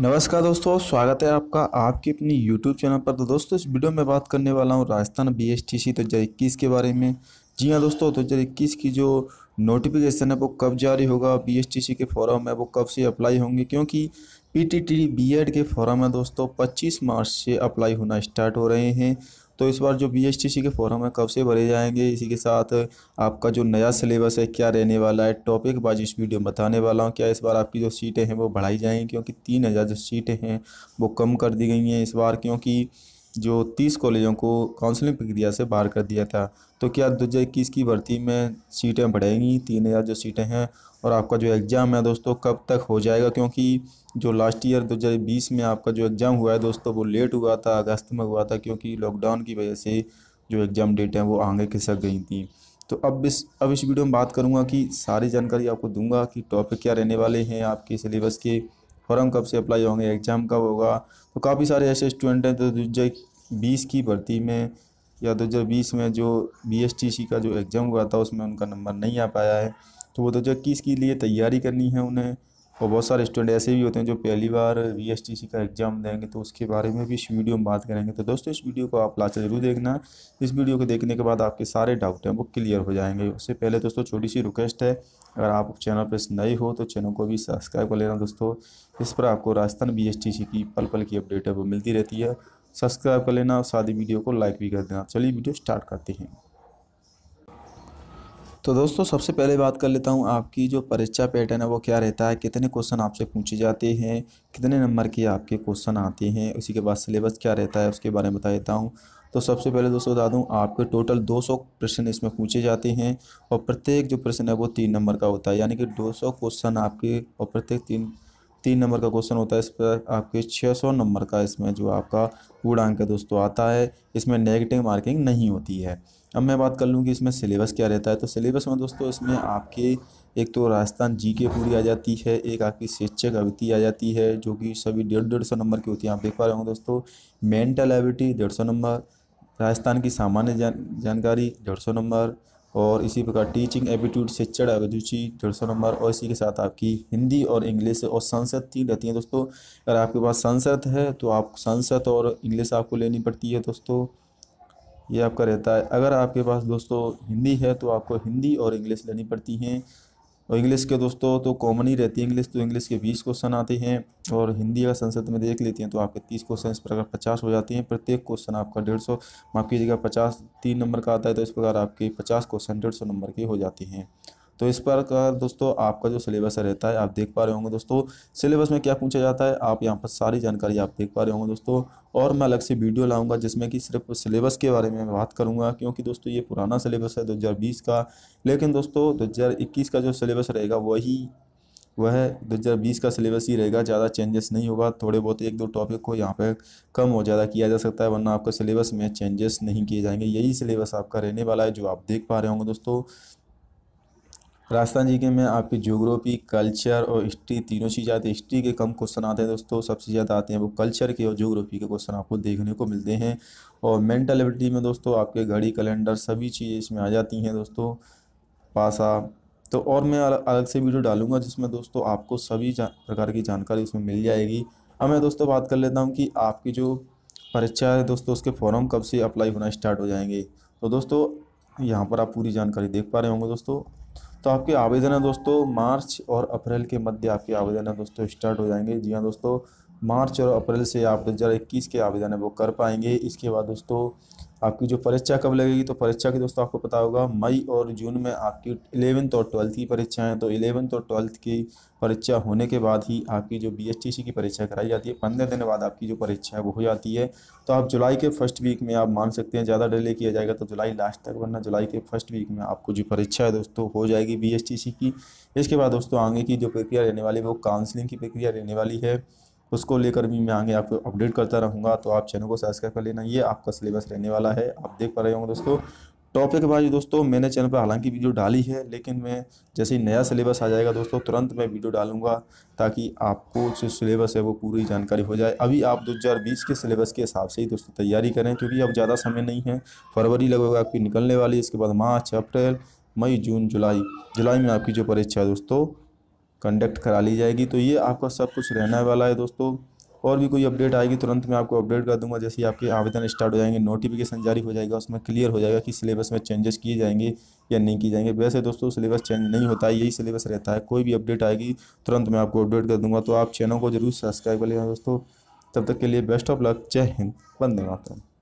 नमस्कार दोस्तों स्वागत है आपका आपके अपनी YouTube चैनल पर तो दोस्तों इस वीडियो में बात करने वाला हूँ Rajasthan B S T C दो हज़ार इक्कीस के बारे में जी हाँ दोस्तों दो हज़ार इक्कीस की जो नोटिफिकेशन है वो कब जारी होगा बी एस टी सी के फॉरम है वो कब से अप्लाई होंगे क्योंकि P T T B Ed के फॉरम है दोस्तों पच्चीस मार्च से अप्लाई होना स्टार्ट हो रहे हैं तो इस बार जो बी के फॉर्म है कब से भरे जाएंगे इसी के साथ आपका जो नया सिलेबस है क्या रहने वाला है टॉपिक बाज इस वीडियो में बताने वाला हूँ क्या इस बार आपकी जो सीटें हैं वो बढ़ाई जाएंगी क्योंकि तीन हज़ार जो सीटें हैं वो कम कर दी गई हैं इस बार क्योंकि जो तीस कॉलेजों को काउंसलिंग प्रक्रिया से बाहर कर दिया था तो क्या दो हज़ार इक्कीस की भर्ती में सीटें बढ़ेंगी तीन हज़ार जो सीटें हैं और आपका जो एग्ज़ाम है दोस्तों कब तक हो जाएगा क्योंकि जो लास्ट ईयर दो हज़ार बीस में आपका जो एग्ज़ाम हुआ है दोस्तों वो लेट हुआ था अगस्त में हुआ था क्योंकि लॉकडाउन की वजह से जो एग्ज़ाम डेट हैं वो आगे खिसक गई थी तो अब इस अब इस वीडियो में बात करूँगा कि सारी जानकारी आपको दूंगा कि टॉपिक क्या रहने वाले हैं आपके सिलेबस के फॉर्म कब से अप्लाई होंगे एग्ज़ाम कब होगा तो काफ़ी सारे ऐसे स्टूडेंट हैं तो दो हजार बीस की भर्ती में या दो हज़ार बीस में जो सी का जो एग्ज़ाम हुआ था उसमें उनका नंबर नहीं आ पाया है तो वो दो हज़ार इक्कीस के लिए तैयारी करनी है उन्हें और बहुत सारे स्टूडेंट ऐसे भी होते हैं जो पहली बार वी एस टी सी का एग्ज़ाम देंगे तो उसके बारे में भी इस वीडियो में बात करेंगे तो दोस्तों इस वीडियो को आप लाचा जरूर देखना इस वीडियो को देखने के बाद आपके सारे डाउट हैं वो क्लियर हो जाएंगे उससे पहले दोस्तों छोटी सी रिक्वेस्ट है अगर आप चैनल पर नए हो तो चैनल को भी सब्सक्राइब कर लेना दोस्तों इस पर आपको Rajasthan B S T C की पल पल की अपडेट है वो मिलती रहती है सब्सक्राइब कर लेना और साथ ही वीडियो को लाइक भी कर देना चलिए वीडियो स्टार्ट करते हैं तो दोस्तों सबसे पहले बात कर लेता हूँ आपकी जो परीक्षा पैटर्न है वो क्या रहता है कितने क्वेश्चन आपसे पूछे जाते हैं कितने नंबर के आपके क्वेश्चन आते हैं उसी के बाद सिलेबस क्या रहता है उसके बारे में बता देता हूँ तो सबसे पहले दोस्तों बता दूँ आपके टोटल 200 प्रश्न इसमें पूछे जाते हैं और प्रत्येक जो प्रश्न है वो तीन नंबर का होता है यानी कि सौ क्वेश्चन आपके और प्रत्येक तीन तीन नंबर का क्वेश्चन होता है इस पर आपके 600 नंबर का इसमें जो आपका पूर्णांक है दोस्तों आता है इसमें नेगेटिव मार्किंग नहीं होती है अब मैं बात कर लूँ कि इसमें सिलेबस क्या रहता है तो सिलेबस में दोस्तों इसमें आपके एक तो राजस्थान जी के पूरी आ जाती है एक आपकी शिक्षक अवधि आ जाती है जो कि सभी डेढ़ डेढ़ सौ नंबर की होती है आप देख पा रहे हो दोस्तों मेंटल एबिलिटी डेढ़ सौ नंबर राजस्थान की सामान्य जान, जानकारी डेढ़ सौ नंबर और इसी प्रकार टीचिंग एप्टीट्यूड शिक्षण अभिरुचि डेढ़ सौ नंबर और इसी के साथ आपकी हिंदी और इंग्लिश और संसद तीन रहती हैं दोस्तों अगर आपके पास संसद है तो आप संसद और इंग्लिश आपको लेनी पड़ती है दोस्तों ये आपका रहता है अगर आपके पास दोस्तों हिंदी है तो आपको हिंदी और इंग्लिश लेनी पड़ती हैं और इंग्लिश के दोस्तों तो कॉमन ही रहती है इंग्लिश तो इंग्लिश के बीस क्वेश्चन आते हैं और हिंदी अगर संसद में देख लेती हैं तो आपके तीस क्वेश्चन इस प्रकार पचास हो जाते हैं प्रत्येक क्वेश्चन आपका डेढ़ सौ माफ कीजिएगा पचास तीन नंबर का आता है तो इस प्रकार आपके पचास क्वेश्चन डेढ़ सौ नंबर के हो जाते हैं तो इस प्रकार दोस्तों आपका जो सिलेबस रहता है आप देख पा रहे होंगे दोस्तों सिलेबस में क्या पूछा जाता है आप यहाँ पर सारी जानकारी आप देख पा रहे होंगे दोस्तों और मैं अलग से वीडियो लाऊंगा जिसमें कि सिर्फ सिलेबस के बारे में मैं बात करूंगा क्योंकि दोस्तों ये पुराना सिलेबस है दो का लेकिन दोस्तों दो का जो सिलेबस रहेगा वही वह बीस का सिलेबस ही रहेगा ज़्यादा चेंजेस नहीं होगा थोड़े बहुत एक दो टॉपिक को यहाँ पे कम और ज़्यादा किया जा सकता है वरना आपका सिलेबस में चेंजेस नहीं किए जाएंगे यही सिलेबस आपका रहने वाला है जो आप देख पा रहे होंगे दोस्तों राजस्थान जी के में आपकी ज्योग्राफी कल्चर और हिस्ट्री तीनों चीज़ आती है हिस्ट्री के कम क्वेश्चन आते हैं दोस्तों सबसे ज़्यादा आते हैं वो कल्चर के और ज्योग्राफी के क्वेश्चन आपको देखने को मिलते हैं और मेंटल एबिलिटी में दोस्तों आपके घड़ी कैलेंडर सभी चीज़ें इसमें आ जाती हैं दोस्तों पासा तो और मैं अलग से वीडियो डालूंगा जिसमें दोस्तों आपको सभी प्रकार की जानकारी उसमें मिल जाएगी अब मैं दोस्तों बात कर लेता हूँ कि आपकी जो परीक्षा है दोस्तों उसके फॉर्म कब से अप्लाई होना स्टार्ट हो जाएंगे तो दोस्तों यहाँ पर आप पूरी जानकारी देख पा रहे होंगे दोस्तों तो आपके आवेदन है दोस्तों मार्च और अप्रैल के मध्य आपके आवेदन है दोस्तों स्टार्ट हो जाएंगे जी हाँ दोस्तों मार्च और अप्रैल से आप दो हज़ार इक्कीस के आवेदन है वो कर पाएंगे इसके बाद दोस्तों आपकी जो परीक्षा कब लगेगी तो परीक्षा की दोस्तों आपको पता होगा मई और जून में आपकी इलेवंथ और ट्वेल्थ की परीक्षा है तो इलेवंथ और ट्वेल्थ की परीक्षा होने के बाद ही आपकी जो बी की परीक्षा कराई जाती है पंद्रह दिन बाद आपकी जो परीक्षा है वो हो जाती है तो आप जुलाई के फर्स्ट वीक में आप मान सकते हैं ज़्यादा डिले किया जाएगा तो जुलाई लास्ट तक वरना जुलाई के फर्स्ट वीक में आपको जो परीक्षा है दोस्तों हो जाएगी बी की इसके बाद दोस्तों आगे की जो प्रक्रिया रहने वाली है वो काउंसिलिंग की प्रक्रिया रहने वाली है उसको लेकर भी मैं आगे आपको अपडेट करता रहूँगा तो आप चैनल को सब्सक्राइब कर लेना ये आपका सिलेबस रहने वाला है आप देख पा रहे होंगे दोस्तों टॉपिक वाइज दोस्तों मैंने चैनल पर हालांकि वीडियो डाली है लेकिन मैं जैसे ही नया सिलेबस आ जाएगा दोस्तों तुरंत मैं वीडियो डालूंगा ताकि आपको जो सिलेबस है वो पूरी जानकारी हो जाए अभी आप 2020 के सिलेबस के हिसाब से ही दोस्तों तैयारी करें क्योंकि अब ज़्यादा समय नहीं है फरवरी लगभग आपकी निकलने वाली इसके बाद मार्च अप्रैल मई जून जुलाई जुलाई में आपकी जो परीक्षा है दोस्तों कंडक्ट करा ली जाएगी तो ये आपका सब कुछ रहने वाला है दोस्तों और भी कोई अपडेट आएगी तुरंत मैं आपको अपडेट कर दूंगा जैसे ही आपके आवेदन स्टार्ट हो जाएंगे नोटिफिकेशन जारी हो जाएगा उसमें क्लियर हो जाएगा कि सिलेबस में चेंजेस किए जाएंगे या नहीं किए जाएंगे वैसे दोस्तों सिलेबस चेंज नहीं होता है यही सिलेबस रहता है कोई भी अपडेट आएगी तुरंत मैं आपको अपडेट कर दूँगा तो आप चैनल को जरूर सब्सक्राइब कर लेना दोस्तों तब तक के लिए बेस्ट ऑफ लक जय हिंद वंदे मातरम